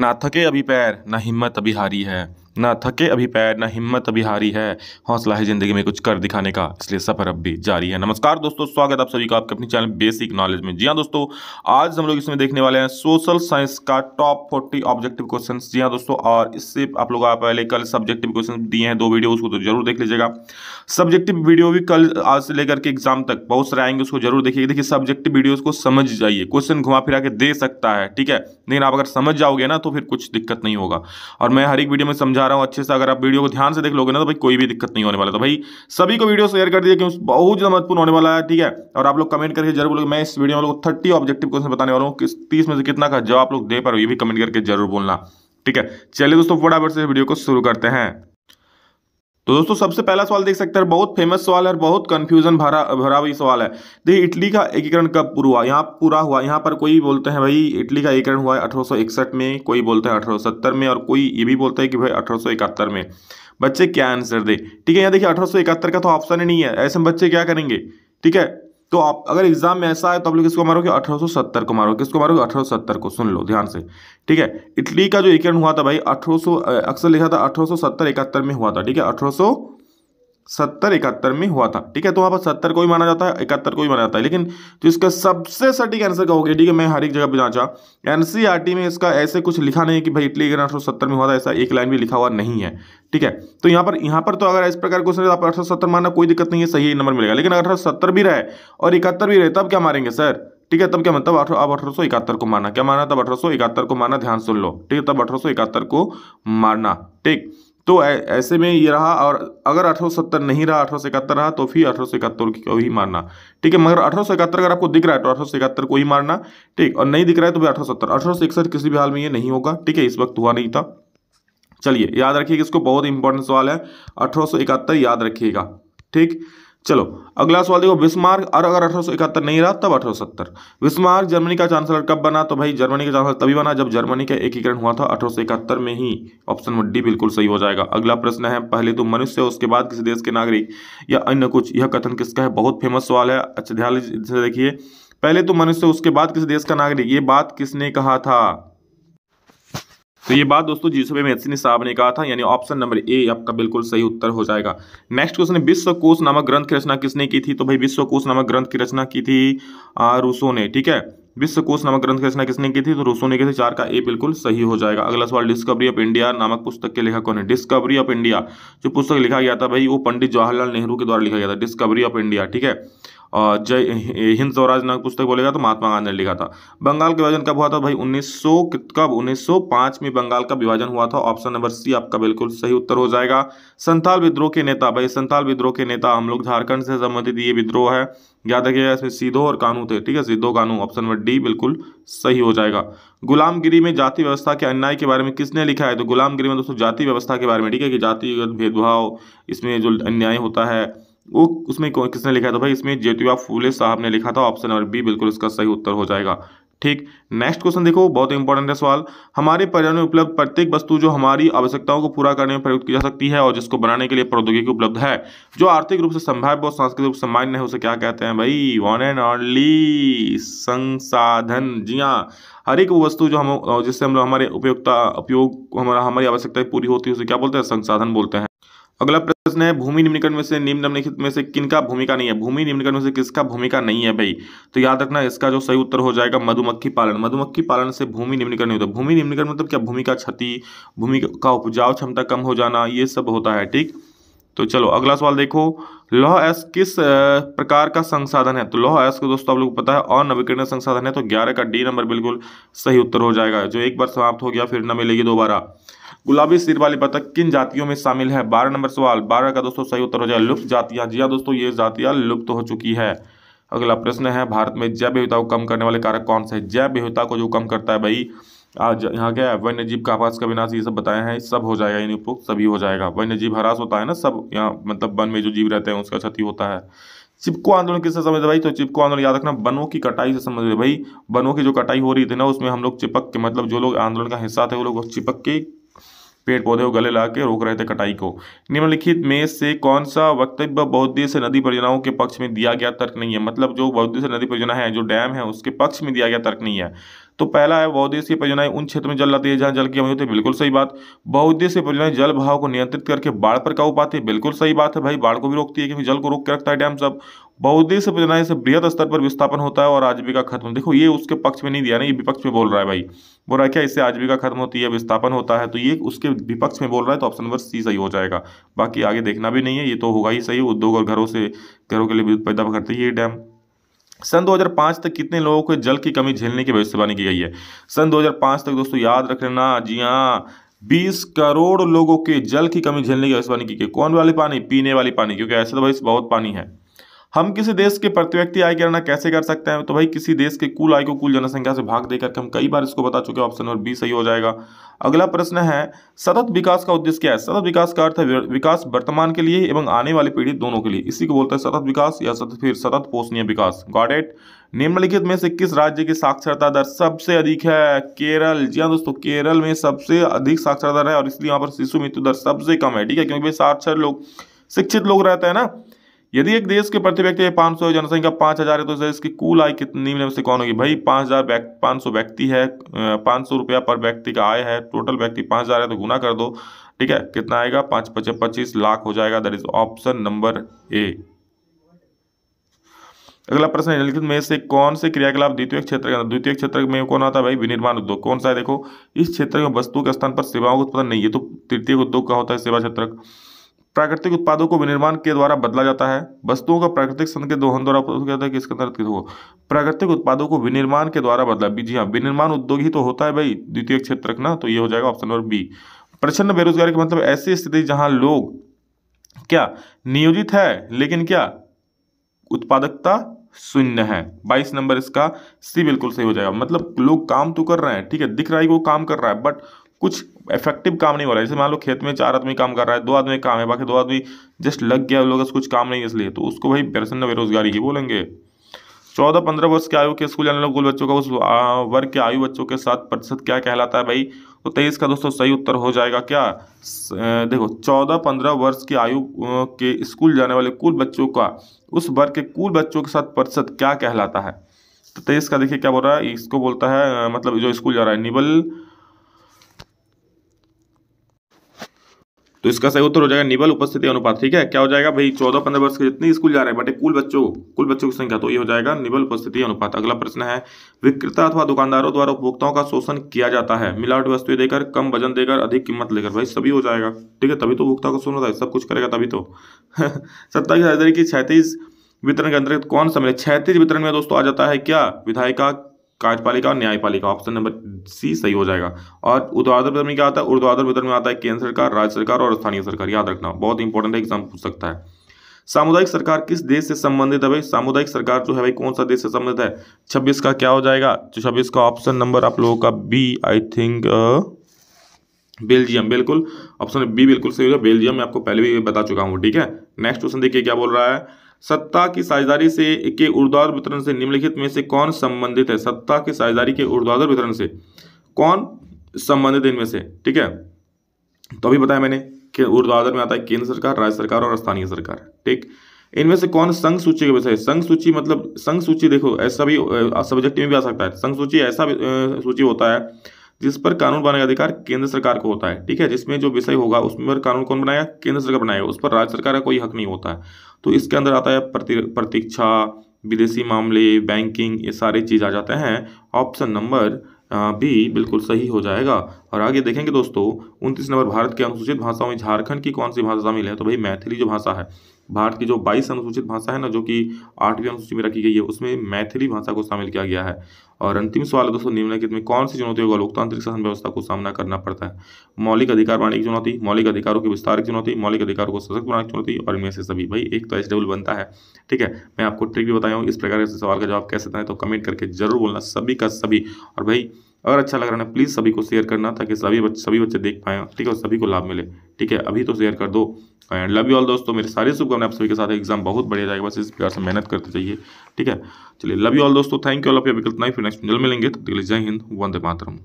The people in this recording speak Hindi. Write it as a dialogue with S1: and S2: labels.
S1: ना थके अभी पैर ना हिम्मत अभी हारी है ना थके अभी पैर ना हिम्मत अभी हारी है हौसला है ज़िंदगी में कुछ कर दिखाने का इसलिए सफ़र अब भी जारी है नमस्कार दोस्तों स्वागत आप सभी का आपके अपने चैनल बेसिक नॉलेज में जी हाँ दोस्तों आज हम लोग इसमें देखने वाले हैं सोशल साइंस का टॉप फोर्टी ऑब्जेक्टिव क्वेश्चन जी हाँ दोस्तों और इससे आप लोग पहले कल सब्जेक्टिव क्वेश्चन दिए हैं दो वीडियो उसको तो जरूर देख लीजिएगा सब्जेक्टिव वीडियो भी कल आज से लेकर के एग्जाम तक बहुत सारे आएंगे उसको जरूर देखिए देखिए सब्जेक्टिव वीडियो को समझ जाइए क्वेश्चन घुमा फिरा के दे सकता है ठीक है लेकिन आप अगर समझ जाओगे ना तो फिर कुछ दिक्कत नहीं होगा और मैं हर एक वीडियो में समझा समझा रहा हूँ अच्छे से अगर आप वीडियो को ध्यान से देख लोगे ना तो भाई कोई भी दिक्कत नहीं होने वाला तो भाई सभी को वीडियो शेयर कर दिया क्योंकि बहुत ज़्यादा महत्वपूर्ण होने वाला है ठीक है और आप लोग कमेंट करके जरूर बोलोगे मैं इस वीडियो में लोग थर्टी ऑब्जेक्टिव क्वेश्चन बताने वाला हूँ किस तीस में से कितना का जवाब लोग दे पा रहे हो ये भी कमेंट करके जरूर बोलना ठीक है चलिए दोस्तों फटाफट से वीडियो को शुरू करते हैं तो दोस्तों सबसे पहला सवाल देख सकते हैं बहुत फेमस सवाल है और बहुत कंफ्यूजन भरा भरा हुई सवाल है देखिए इटली का एकीकरण कब पूरा हुआ यहाँ पूरा हुआ यहाँ पर कोई बोलते हैं भाई इटली का एकीकरण हुआ है अठारह में कोई बोलते हैं अठारह में और कोई ये भी बोलता है कि भाई अठारह में बच्चे क्या आंसर दे ठीक है यहाँ देखिए अठारह का तो ऑप्शन ही नहीं है ऐसे बच्चे क्या करेंगे ठीक है तो आप अगर एग्जाम में ऐसा है तो आप लोग किसको मारोगे 1870 को मारोगे किसको मारोगे 1870 को सुन लो ध्यान से ठीक है इटली का जो एकीकरण हुआ था भाई 1800 अक्सर लिखा था सत्तर इकहत्तर में हुआ था ठीक है अठारह सत्तर इकहत्तर में हुआ था ठीक है तो वहाँ पर सत्तर को ही माना जाता है इकहत्तर को ही माना जाता है लेकिन तो इसका सबसे सटीक आंसर कहोगे ठीक है मैं हर एक जगह पर जांचा एन में इसका ऐसे कुछ लिखा नहीं है कि भाई इटली अठारह सत्तर में हुआ था ऐसा एक लाइन भी लिखा हुआ नहीं है ठीक है तो यहाँ पर यहाँ पर तो अगर इस प्रकार क्वेश्चन तो आप अठारह सत्तर माना कोई दिक्कत नहीं है सही नंबर मिलेगा लेकिन अठारह सत्तर भी रहे और इकहत्तर भी रहे तब क्या मारेंगे सर ठीक है तब क्या मतलब आप अठारह इकहत्तर को मारना क्या मारना तब अठारह सौ इकहत्तर को मारना ध्यान सुन लो ठीक है तब अठारह सौ इकहत्तर को मारना ठीक तो ऐसे में ये रहा और अगर अठारह नहीं रहा अठारह रहा तो फिर अठारह को ही मारना ठीक है मगर अठारह अगर आपको दिख रहा है तो अठारह को ही मारना ठीक और नहीं दिख रहा है तो भी अठारह सत्तर किसी भी हाल में ये नहीं होगा ठीक है इस वक्त हुआ नहीं था चलिए याद रखिएगा इसको बहुत इंपॉर्टेंट सवाल है अठारह याद रखिएगा ठीक चलो अगला सवाल देखो विस्मार्क और अगर अठारह नहीं रहा तब अठारह विस्मार्क जर्मनी का चांसलर कब बना तो भाई जर्मनी का चांसलर तभी बना जब जर्मनी का एकीकरण हुआ था अठारह में ही ऑप्शन नंबर डी बिल्कुल सही हो जाएगा अगला प्रश्न है पहले तो मनुष्य उसके बाद किसी देश के नागरिक या अन्य कुछ यह कथन किसका है बहुत फेमस सवाल है अच्छा ध्यान देखिए पहले तो मनुष्य उसके बाद किसी देश का नागरिक ये बात किसने कहा था तो ये बात दोस्तों जीसो मेहसिनी साहब ने कहा था यानी ऑप्शन नंबर ए आपका बिल्कुल सही उत्तर हो जाएगा नेक्स्ट क्वेश्चन है विश्वकोश नामक ग्रंथ की रचना किसने की थी तो भाई विश्वकोश नामक ग्रंथ की रचना की थी रूसो ने ठीक है विश्वकोश नामक ग्रंथ की रचना किसने की थी तो रूसो ने की थी चार का ए बिल्कुल सही हो जाएगा अगला सवाल डिस्कवरी ऑफ इंडिया नामक पुस्तक के लेखक कौन है डिस्कवरी ऑफ इंडिया जो पुस्तक लिखा गया था भाई वो पंडित जवाहरलाल नेहरू के द्वारा लिखा गया था डिस्कवरी ऑफ इंडिया ठीक है और जय हिंद स्वराज नामक पुस्तक बोलेगा तो महात्मा गांधी ने लिखा था बंगाल का विभाजन कब हुआ था भाई सौ कब पांच में बंगाल का विभाजन हुआ था ऑप्शन नंबर सी आपका बिल्कुल सही उत्तर हो जाएगा संथाल विद्रोह के नेता भाई संथाल विद्रोह के नेता हम लोग झारखंड से संबंधित ये विद्रोह है याद रखिएगा इसमें सीधो और कानू थे ठीक है सीधो कानू ऑप्शन नंबर डी बिल्कुल सही हो जाएगा गुलामगिरी में जाति व्यवस्था के अन्याय के बारे में किसने लिखा है तो गुलामगिरी में दोस्तों जाति व्यवस्था के बारे में ठीक है कि जातिगत भेदभाव इसमें जो अन्याय होता है वो उसमें किसने लिखा है तो भाई इसमें जेतुआ फूले साहब ने लिखा था ऑप्शन नंबर बी बिल्कुल इसका सही उत्तर हो जाएगा ठीक नेक्स्ट क्वेश्चन देखो बहुत इंपॉर्टेंट है सवाल हमारे पर्यावरण में उपलब्ध प्रत्येक वस्तु जो हमारी आवश्यकताओं को पूरा करने में प्रयुक्त की जा सकती है और जिसको बनाने के लिए प्रौद्योगिकी उपलब्ध है जो आर्थिक रूप से संभाव्य और सांस्कृतिक रूप से मान्य है उसे क्या कहते हैं भाई वन एंड ऑनली संसाधन जी हाँ हर एक वस्तु जो हम जिससे हम लोग हमारे उपयोगता उपयोग हमारा हमारी आवश्यकता पूरी होती है उसे क्या बोलते हैं संसाधन बोलते हैं अगला प्रश्न है भूमि निम्नलिखित में से निम्नलिखित में से किनका भूमिका नहीं है भूमि निम्नलिखित में से किसका भूमिका नहीं है भाई तो याद रखना इसका जो सही उत्तर हो जाएगा मधुमक्खी पालन मधुमक्खी पालन से भूमि निम्नलिखित नहीं होता भूमि निम्नलिखित मतलब क्या भूमि का क्षति भूमि का उपजाऊ क्षमता कम हो जाना ये सब होता है ठीक तो चलो अगला सवाल देखो लौह एस किस प्रकार का संसाधन है तो लौह एस को दोस्तों आप लोग को पता है और नवीकरणीय संसाधन है तो ग्यारह का डी नंबर बिल्कुल सही उत्तर हो जाएगा जो एक बार समाप्त हो गया फिर न मिलेगी दोबारा गुलाबी सिर वाली बतख किन जातियों में शामिल है बारह नंबर सवाल बारह का दोस्तों सही उत्तर हो जाए लुप्त जातियां जी हाँ दोस्तों ये जातियां लुप्त तो हो चुकी है अगला प्रश्न है भारत में जैव विविधता को कम करने वाले कारक कौन से जैव विविधता को जो कम करता है भाई आज यहाँ क्या है वन्य जीव का आवास का विनाश ये सब बताया है सब हो जाएगा यानी उपयुक्त सभी हो जाएगा वन्य जीव हरास होता है ना सब यहाँ मतलब वन में जो जीव रहते हैं उसका क्षति होता है चिपको आंदोलन किससे समझ भाई तो चिपको आंदोलन याद रखना वनों की कटाई से समझ भाई वनों की जो कटाई हो रही थी ना उसमें हम लोग चिपक के मतलब जो लोग आंदोलन का हिस्सा थे वो लोग चिपक के पेड़ पौधे को गले ला के रोक रहे थे कटाई को निम्नलिखित में से कौन सा वक्तव्य बौद्ध से नदी परियोजनाओं के पक्ष में दिया गया तर्क नहीं है मतलब जो बौद्ध से नदी परियोजना है जो डैम है उसके पक्ष में दिया गया तर्क नहीं है तो पहला है बहुद्देशीय परियोजनाएं उन क्षेत्र में जल लाती है जहां जल की कमी होती है बिल्कुल सही बात बहुद्देशीय परियोजनाएं जल भाव को नियंत्रित करके बाढ़ पर काबू पाती है बिल्कुल सही बात है भाई बाढ़ को भी रोकती है क्योंकि जल को रोक के रखता है डैम सब बहुद्देश्य परियोजनाएं से वृहद स्तर पर विस्थापन होता है और आजीविका खत्म देखो ये उसके पक्ष में नहीं दिया ना ये विपक्ष में बोल रहा है भाई बोल रहा है क्या इससे आजीविका खत्म होती है विस्थापन होता है तो ये उसके विपक्ष में बोल रहा है तो ऑप्शन नंबर सी सही हो जाएगा बाकी आगे देखना भी नहीं है ये तो होगा ही सही उद्योग और घरों से घरों के लिए विद्युत पैदा करती है ये डैम सन 2005 तक कितने लोगों को जल की कमी झेलने की भविष्यवाणी की गई है सन 2005 तक दोस्तों याद रख लेना जी हाँ बीस करोड़ लोगों के जल की कमी झेलने की भविष्यवाणी की गई कौन वाले पानी पीने वाली पानी क्योंकि ऐसा तो भाई बहुत पानी है हम किसी देश के प्रति व्यक्ति आय गणना कैसे कर सकते हैं तो भाई किसी देश के कुल आय को कुल जनसंख्या से भाग देकर हम कई बार इसको बता चुके हैं ऑप्शन नंबर बी सही हो जाएगा अगला प्रश्न है सतत विकास का उद्देश्य क्या है सतत विकास का अर्थ है विकास वर्तमान के लिए एवं आने वाली पीढ़ी दोनों के लिए इसी को बोलते हैं सतत विकास या सतत फिर सतत पोषणीय विकास गॉडेट निम्नलिखित में से किस राज्य की साक्षरता दर सबसे अधिक है केरल जी हाँ दोस्तों केरल में सबसे अधिक साक्षरता दर है और इसलिए यहाँ पर शिशु मृत्यु दर सबसे कम है ठीक है क्योंकि साक्षर लोग शिक्षित लोग रहते हैं ना यदि एक देश के प्रति व्यक्ति पांच सौ जनसंख्या पांच हज़ार है तो इस देश की कुल आय कितनी में से कौन होगी भाई पांच हज़ार पांच सौ व्यक्ति है पांच सौ रुपया पर व्यक्ति का आय है टोटल व्यक्ति पांच हज़ार है तो गुना कर दो ठीक है कितना आएगा पांच पच्चीस पच्चीस लाख हो जाएगा that is option number A अगला प्रश्न निम्नलिखित में से कौन से क्रियाकलाप द्वितीय क्षेत्र के अंदर द्वितीय क्षेत्र में कौन आता है भाई विनिर्माण उद्योग कौन सा है देखो इस क्षेत्र में वस्तु के स्थान पर सेवाओं का उत्पादन नहीं है तो तृतीय उद्योग का होता है सेवा क्षेत्र प्राकृतिक उत्पादों को विनिर्माण के द्वारा बदला जाता है वस्तुओं का प्राकृतिक सन के दोहन द्वारा कहता है कि अंतर्गत हो प्राकृतिक उत्पादों को विनिर्माण के द्वारा बदला जी हाँ विनिर्माण उद्योग ही तो होता है भाई द्वितीय क्षेत्र रखना तो ये हो जाएगा ऑप्शन नंबर बी प्रचन्न बेरोजगारी का मतलब ऐसी स्थिति जहां लोग क्या नियोजित है लेकिन क्या उत्पादकता शून्य है बाईस नंबर इसका सी बिल्कुल सही हो जाएगा मतलब लोग काम तो कर रहे हैं ठीक है दिख रहा है कि वो काम कर रहा है बट कुछ इफेक्टिव काम नहीं हो रहा है जैसे मान लो खेत में चार आदमी काम कर रहा है दो आदमी काम है बाकी दो आदमी जस्ट लग गया लोग कुछ काम नहीं इसलिए तो उसको भाई प्रसन्न बेरोजगारी ही बोलेंगे चौदह पंद्रह वर्ष के आयु के स्कूल जाने वाले बच्चों का उस वर्ग के आयु बच्चों के साथ प्रतिशत क्या कहलाता है भाई तो तेईस का दोस्तों सही उत्तर हो जाएगा क्या देखो चौदह पंद्रह वर्ष की आयु के स्कूल जाने वाले कुल बच्चों का उस वर्ग के कुल बच्चों के साथ प्रतिशत क्या कहलाता है तो तेईस का देखिए क्या बोल रहा है इसको बोलता है मतलब जो स्कूल जा रहा है निबल तो इसका सही उत्तर हो जाएगा निबल उपस्थिति अनुपात ठीक है क्या हो जाएगा भाई चौदह पंद्रह वर्ष के जितने स्कूल जा रहे हैं बटे कुल बच्चों कुल बच्चों की संख्या तो ये हो जाएगा निबल उपस्थिति अनुपात अगला प्रश्न है विक्रेता अथवा दुकानदारों द्वारा उपभोक्ताओं का शोषण किया जाता है मिलावट वस्तुएं देकर कम वजन देकर अधिक कीमत लेकर भाई सभी हो जाएगा ठीक है तभी तो उपभोक्ता का शोषण होता है सब कुछ करेगा तभी तो सत्ता की राजधानी की छैतीस वितरण के अंतर्गत कौन सा मिले छैतीस वितरण में दोस्तों आ जाता है क्या विधायिका कार्यपालिका न्यायपालिका ऑप्शन नंबर सी सही हो जाएगा और उर्द्वाधर वितरण में क्या आता है उर्द्वाधर वितरण में आता है केंद्र सरकार राज्य सरकार और स्थानीय सरकार याद रखना बहुत इंपॉर्टेंट है एग्जाम पूछ सकता है सामुदायिक सरकार किस देश से संबंधित है भाई सामुदायिक सरकार जो है भाई कौन सा देश से संबंधित है छब्बीस का क्या हो जाएगा तो छब्बीस का ऑप्शन नंबर आप लोगों का बी आई थिंक बेल्जियम बिल्कुल ऑप्शन बी बिल्कुल सही हो जाए बेल्जियम मैं आपको पहले भी बता चुका हूँ ठीक है नेक्स्ट क्वेश्चन देखिए क्या बोल रहा है सत्ता की साझेदारी से के उर्दार वितरण से निम्नलिखित में से कौन संबंधित है सत्ता की साझेदारी के उर्दार वितरण से कौन संबंधित इनमें से ठीक है तो अभी बताया मैंने कि ऊर्ध्वाधर में आता है केंद्र सरकार राज्य सरकार और स्थानीय सरकार ठीक इनमें से कौन संघ सूची का विषय संघ सूची मतलब संघ सूची देखो ऐसा भी सब्जेक्ट में भी आ सकता है संघ सूची ऐसा सूची होता है जिस पर कानून बनाने का अधिकार केंद्र सरकार को होता है ठीक है जिसमें जो विषय होगा उसमें पर कानून कौन बनाया केंद्र सरकार बनाया उस पर राज्य सरकार का कोई हक नहीं होता है तो इसके अंदर आता है प्रतीक्षा विदेशी मामले बैंकिंग ये सारे चीज़ आ जाते हैं ऑप्शन नंबर भी बिल्कुल सही हो जाएगा और आगे देखेंगे दोस्तों उनतीस नंबर भारत की अनुसूचित भाषाओं में झारखंड की कौन सी भाषा शामिल है तो भाई मैथिली जो भाषा है भारत की जो बाईस अनुसूचित भाषा है ना जो कि आठवीं अनुसूची में रखी गई है उसमें मैथिली भाषा को शामिल किया गया है और अंतिम सवाल है दोस्तों निम्नलिखित में कौन सी चुनौतियों का लोकतांत्रिक शासन व्यवस्था को सामना करना पड़ता है मौलिक अधिकार बनाने की चुनौती मौलिक अधिकारों की विस्तार की चुनौती मौलिक अधिकारों को सशक्त बनाने की चुनौती और इनमें से सभी भाई एक तो एच डबल बनता है ठीक है मैं आपको ट्रिक भी बताया हूँ इस प्रकार के सवाल का जवाब कैसे तो कमेंट करके जरूर बोलना सभी का सभी और भाई अगर अच्छा लग रहा है ना प्लीज़ सभी को शेयर करना ताकि सभी बच्चे सभी बच्चे देख पाएँ ठीक है और सभी को लाभ मिले ठीक है अभी तो शेयर कर दो एंड लव यू ऑल दोस्तों मेरे सारे शुभकामनाएं आप सभी के साथ एग्जाम बहुत बढ़िया जाएगा बस इस प्रकार से मेहनत करते जाइए ठीक है चलिए लव यू ऑल दोस्तों thank you all of you अभी कितना ही फिर नेक्स्ट जल मिलेंगे तो जय हिंद वंदे मातरम